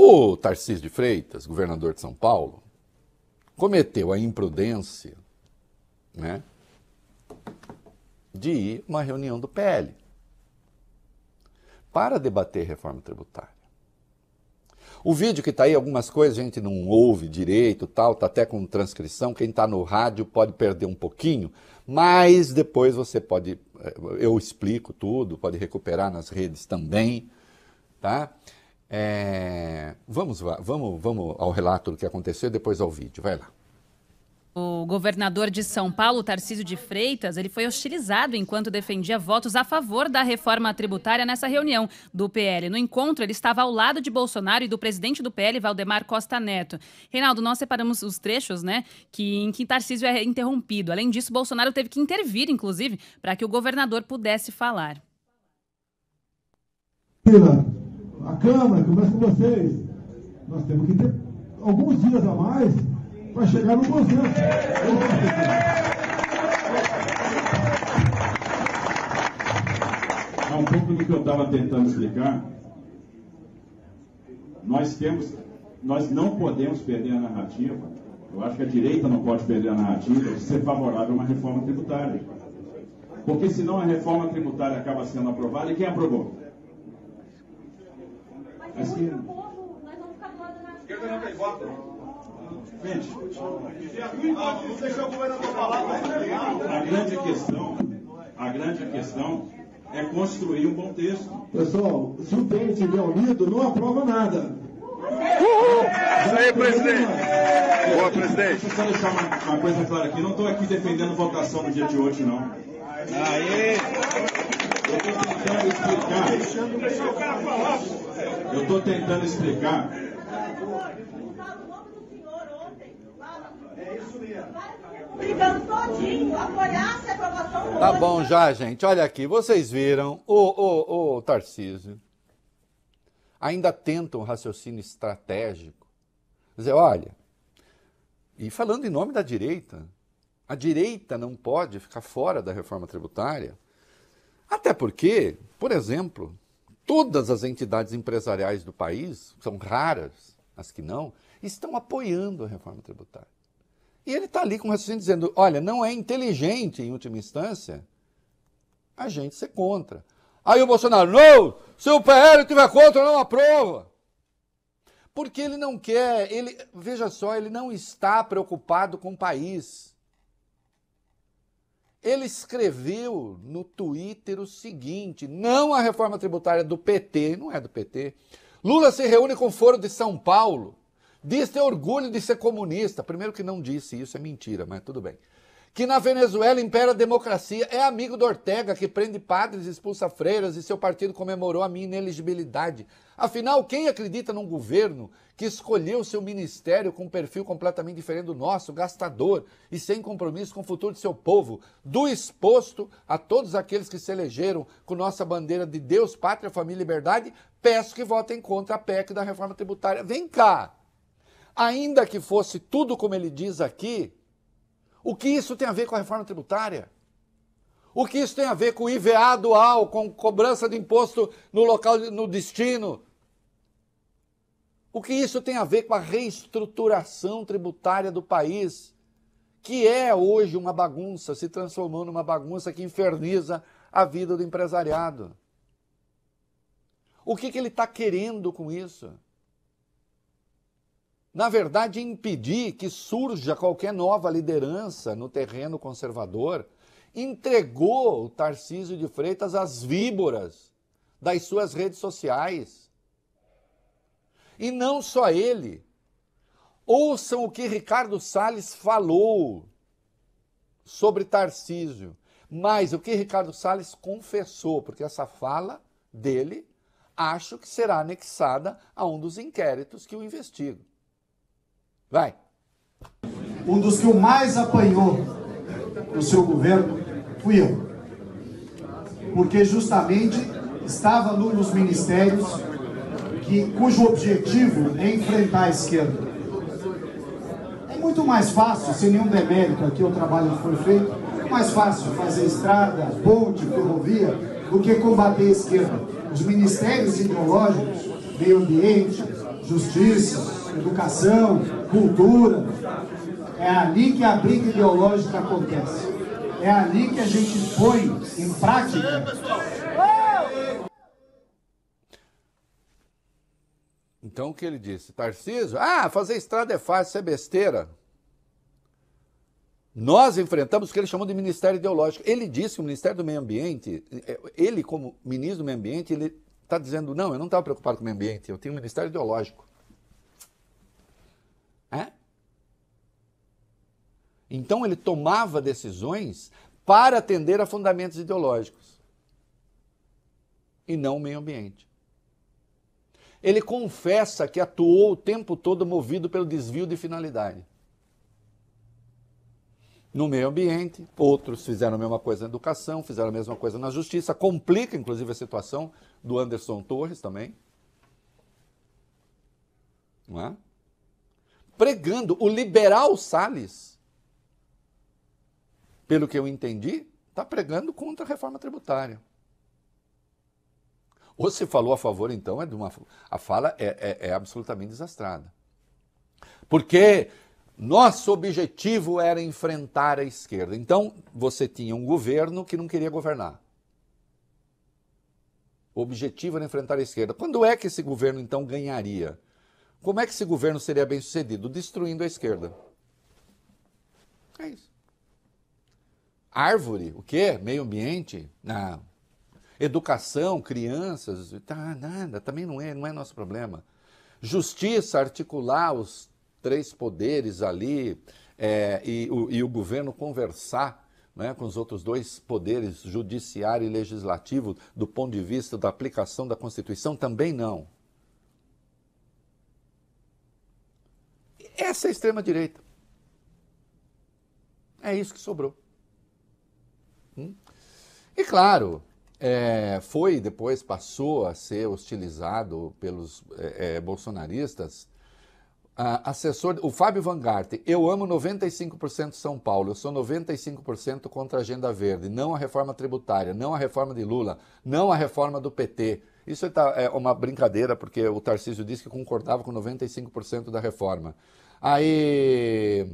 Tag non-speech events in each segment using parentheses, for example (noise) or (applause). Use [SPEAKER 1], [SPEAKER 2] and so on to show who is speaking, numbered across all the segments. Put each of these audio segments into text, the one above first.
[SPEAKER 1] O Tarcísio de Freitas, governador de São Paulo, cometeu a imprudência né, de ir uma reunião do PL para debater reforma tributária. O vídeo que está aí, algumas coisas a gente não ouve direito, tal, tá até com transcrição. Quem está no rádio pode perder um pouquinho, mas depois você pode, eh, eu explico tudo, pode recuperar nas redes também, tá? É, vamos, vamos, vamos ao relato do que aconteceu e depois ao vídeo. Vai lá. O governador de São Paulo, Tarcísio de Freitas, ele foi hostilizado enquanto defendia votos a favor da reforma tributária nessa reunião do PL. No encontro, ele estava ao lado de Bolsonaro e do presidente do PL, Valdemar Costa Neto. Reinaldo, nós separamos os trechos, né, que, em que Tarcísio é interrompido. Além disso, Bolsonaro teve que intervir, inclusive, para que o governador pudesse falar a Câmara, começa com vocês. Nós temos que ter alguns dias a mais para chegar no consenso. É um pouco do que eu estava tentando explicar. Nós temos, nós não podemos perder a narrativa. Eu acho que a direita não pode perder a narrativa de ser favorável a uma reforma tributária. Porque senão a reforma tributária acaba sendo aprovada e quem aprovou? Nós vamos ficar Gente, a grande questão, a grande questão é construir um bom texto. Pessoal, se o tema estiver unido, não aprova nada. Isso aí, presidente. Boa, presidente. Deixa eu só deixar uma, uma coisa clara aqui. Não estou aqui defendendo votação no dia de hoje, não. Aê! Eu estou tentando explicar. Eu estou tentando explicar. todinho, apoiasse a Tá bom já, gente. Olha aqui, vocês viram o, o, o Tarcísio. Ainda tenta um raciocínio estratégico. Quer dizer, olha, e falando em nome da direita, a direita não pode ficar fora da reforma tributária até porque, por exemplo, todas as entidades empresariais do país, são raras as que não, estão apoiando a reforma tributária. E ele está ali com o raciocínio dizendo: olha, não é inteligente, em última instância, a gente ser contra. Aí o Bolsonaro, não, se o PL tiver contra, não aprova. Porque ele não quer, ele, veja só, ele não está preocupado com o país. Ele escreveu no Twitter o seguinte: não a reforma tributária do PT, não é do PT. Lula se reúne com o Foro de São Paulo. Diz ter orgulho de ser comunista. Primeiro que não disse isso, é mentira, mas tudo bem que na Venezuela impera a democracia, é amigo do Ortega, que prende padres, expulsa freiras e seu partido comemorou a minha ineligibilidade. Afinal, quem acredita num governo que escolheu seu ministério com um perfil completamente diferente do nosso, gastador e sem compromisso com o futuro de seu povo, do exposto a todos aqueles que se elegeram com nossa bandeira de Deus, pátria, família e liberdade, peço que votem contra a PEC da reforma tributária. Vem cá! Ainda que fosse tudo como ele diz aqui, o que isso tem a ver com a reforma tributária? O que isso tem a ver com o IVA dual, com cobrança de imposto no local, no destino? O que isso tem a ver com a reestruturação tributária do país, que é hoje uma bagunça, se transformou numa bagunça que inferniza a vida do empresariado? O que, que ele está querendo com isso? na verdade, impedir que surja qualquer nova liderança no terreno conservador, entregou o Tarcísio de Freitas às víboras das suas redes sociais. E não só ele. Ouçam o que Ricardo Salles falou sobre Tarcísio, mas o que Ricardo Salles confessou, porque essa fala dele acho que será anexada a um dos inquéritos que o investigam. Vai. Um dos que o mais apanhou no seu governo fui eu. Porque justamente estava num dos ministérios que, cujo objetivo é enfrentar a esquerda. É muito mais fácil, sem nenhum demérito aqui, o trabalho que foi feito, é mais fácil fazer estrada, ponte, ferrovia, do que combater a esquerda. Os ministérios ideológicos, meio ambiente, justiça, educação, cultura. É ali que a briga ideológica acontece. É ali que a gente põe em prática. Então o que ele disse? Tarcísio, ah, fazer estrada é fácil, isso é besteira. Nós enfrentamos o que ele chamou de Ministério Ideológico. Ele disse que o Ministério do Meio Ambiente, é, ele como ministro do Meio Ambiente, ele está dizendo, não, eu não estava preocupado com o meio ambiente, eu tenho um Ministério Ideológico. Então ele tomava decisões para atender a fundamentos ideológicos e não o meio ambiente. Ele confessa que atuou o tempo todo movido pelo desvio de finalidade. No meio ambiente, outros fizeram a mesma coisa na educação, fizeram a mesma coisa na justiça, complica inclusive a situação do Anderson Torres também. Não é? Pregando o liberal Salles pelo que eu entendi, está pregando contra a reforma tributária. Ou se falou a favor, então, é de uma. A fala é, é, é absolutamente desastrada. Porque nosso objetivo era enfrentar a esquerda. Então, você tinha um governo que não queria governar. O objetivo era enfrentar a esquerda. Quando é que esse governo, então, ganharia? Como é que esse governo seria bem sucedido? Destruindo a esquerda. É isso. Árvore, o quê? Meio ambiente? Não. Educação, crianças, tá, nada, também não é, não é nosso problema. Justiça, articular os três poderes ali é, e, o, e o governo conversar né, com os outros dois poderes, judiciário e legislativo, do ponto de vista da aplicação da Constituição, também não. Essa é a extrema-direita. É isso que sobrou. Hum? E claro, é, foi depois, passou a ser hostilizado pelos é, é bolsonaristas. assessor, o Fábio Van eu amo 95% São Paulo, eu sou 95% contra a agenda verde, não a reforma tributária, não a reforma de Lula, não a reforma do PT. Isso tá, é uma brincadeira, porque o Tarcísio disse que concordava com 95% da reforma. Aí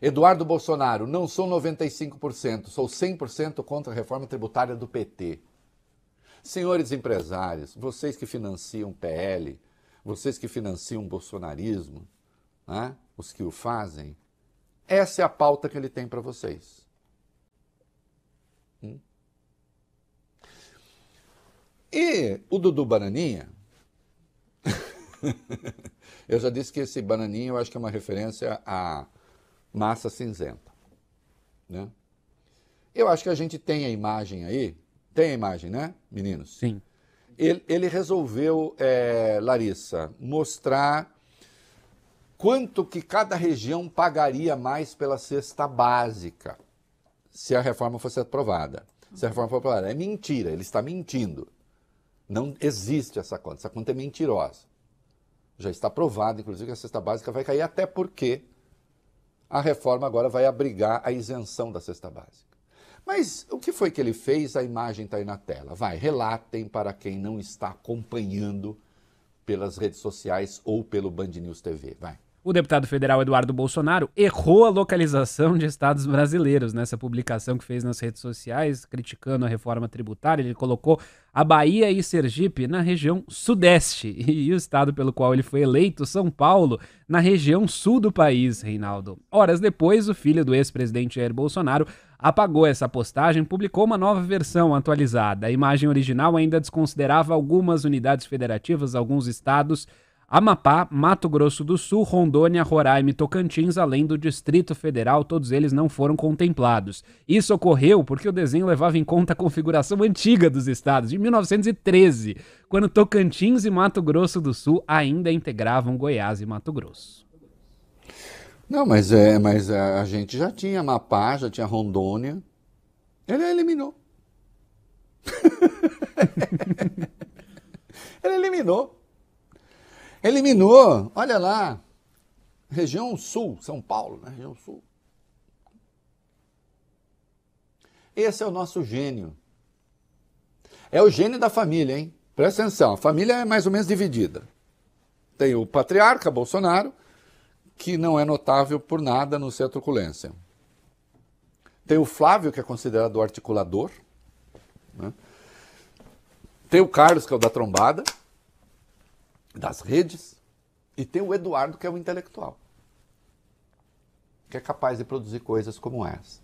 [SPEAKER 1] Eduardo Bolsonaro, não sou 95%, sou 100% contra a reforma tributária do PT. Senhores empresários, vocês que financiam PL, vocês que financiam bolsonarismo, né, os que o fazem, essa é a pauta que ele tem para vocês. Hum? E o Dudu Bananinha. (laughs) eu já disse que esse Bananinha eu acho que é uma referência a massa cinzenta. Né? Eu acho que a gente tem a imagem aí. Tem a imagem, né, meninos? Sim. Ele, ele resolveu, é, Larissa, mostrar quanto que cada região pagaria mais pela cesta básica se a reforma fosse aprovada. Se a reforma for aprovada. É mentira, ele está mentindo. Não existe essa conta. Essa conta é mentirosa. Já está provado, inclusive, que a cesta básica vai cair, até porque a reforma agora vai abrigar a isenção da cesta básica. Mas o que foi que ele fez? A imagem está aí na tela. Vai, relatem para quem não está acompanhando pelas redes sociais ou pelo Band News TV. Vai. O deputado federal Eduardo Bolsonaro errou a localização de estados brasileiros nessa publicação que fez nas redes sociais, criticando a reforma tributária. Ele colocou a Bahia e Sergipe na região sudeste e o estado pelo qual ele foi eleito, São Paulo, na região sul do país, Reinaldo. Horas depois, o filho do ex-presidente Jair Bolsonaro apagou essa postagem, e publicou uma nova versão atualizada. A imagem original ainda desconsiderava algumas unidades federativas, alguns estados Amapá, Mato Grosso do Sul, Rondônia, Roraima e Tocantins, além do Distrito Federal, todos eles não foram contemplados. Isso ocorreu porque o desenho levava em conta a configuração antiga dos estados, de 1913, quando Tocantins e Mato Grosso do Sul ainda integravam Goiás e Mato Grosso. Não, mas é, mas a, gente já tinha Amapá, já tinha Rondônia. Ele eliminou. (laughs) Ele eliminou. Eliminou, olha lá, região sul, São Paulo, né? região sul. Esse é o nosso gênio. É o gênio da família, hein? Presta atenção, a família é mais ou menos dividida. Tem o patriarca Bolsonaro, que não é notável por nada no ser a truculência. Tem o Flávio, que é considerado o articulador. Né? Tem o Carlos, que é o da trombada das redes, e tem o Eduardo, que é o intelectual, que é capaz de produzir coisas como essa.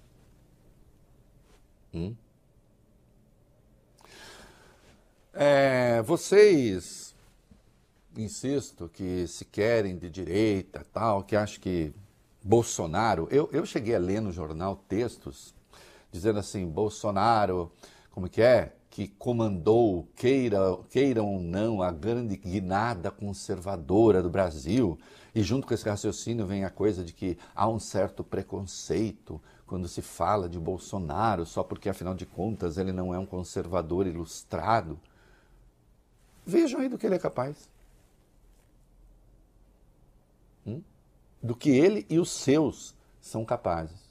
[SPEAKER 1] Hum? É, vocês, insisto, que se querem de direita, tal, que acham que Bolsonaro. Eu, eu cheguei a ler no jornal textos dizendo assim: Bolsonaro, como que é? que comandou, queira, queira ou não, a grande guinada conservadora do Brasil. E junto com esse raciocínio vem a coisa de que há um certo preconceito quando se fala de Bolsonaro, só porque, afinal de contas, ele não é um conservador ilustrado. Vejam aí do que ele é capaz. Hum? Do que ele e os seus são capazes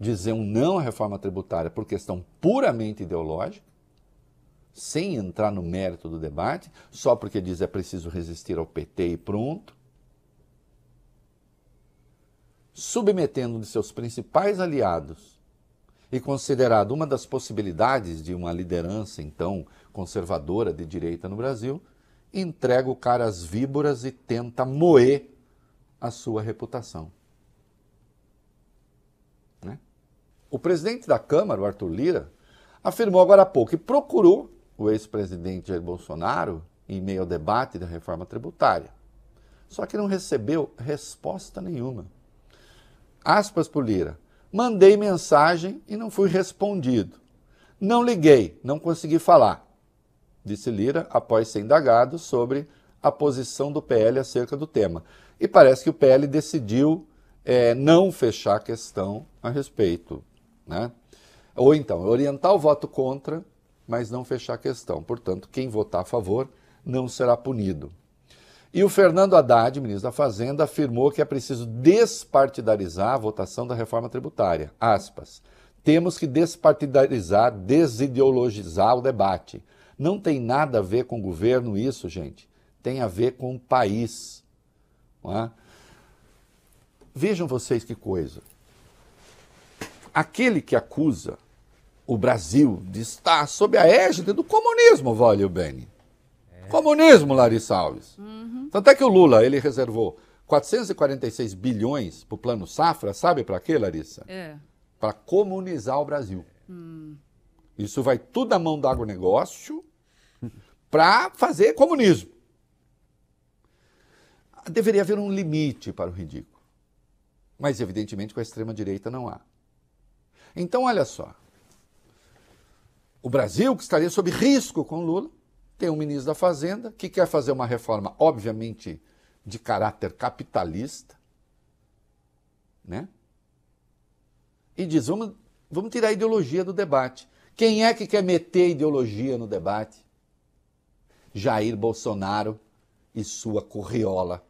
[SPEAKER 1] dizer um não à reforma tributária por questão puramente ideológica, sem entrar no mérito do debate, só porque diz é preciso resistir ao PT e pronto, submetendo de seus principais aliados e considerado uma das possibilidades de uma liderança então conservadora de direita no Brasil, entrega o cara às víboras e tenta moer a sua reputação. O presidente da Câmara, o Arthur Lira, afirmou agora há pouco que procurou o ex-presidente Jair Bolsonaro em meio ao debate da reforma tributária. Só que não recebeu resposta nenhuma. Aspas por Lira. Mandei mensagem e não fui respondido. Não liguei, não consegui falar, disse Lira após ser indagado sobre a posição do PL acerca do tema. E parece que o PL decidiu é, não fechar a questão a respeito. Né? Ou então, orientar o voto contra, mas não fechar a questão. Portanto, quem votar a favor não será punido. E o Fernando Haddad, ministro da Fazenda, afirmou que é preciso despartidarizar a votação da reforma tributária. Aspas. Temos que despartidarizar, desideologizar o debate. Não tem nada a ver com o governo isso, gente. Tem a ver com o país. É? Vejam vocês que coisa. Aquele que acusa o Brasil de estar sob a égide do comunismo, vale o bem. É. Comunismo, Larissa Alves. Uhum. Tanto é que o Lula, ele reservou 446 bilhões para o plano Safra, sabe para quê, Larissa? É. Para comunizar o Brasil. Hum. Isso vai tudo à mão do agronegócio (laughs) para fazer comunismo. Deveria haver um limite para o ridículo. Mas, evidentemente, com a extrema-direita não há. Então, olha só. O Brasil, que estaria sob risco com Lula, tem um ministro da Fazenda que quer fazer uma reforma, obviamente, de caráter capitalista, né? E diz: vamos, vamos tirar a ideologia do debate. Quem é que quer meter ideologia no debate? Jair Bolsonaro e sua corriola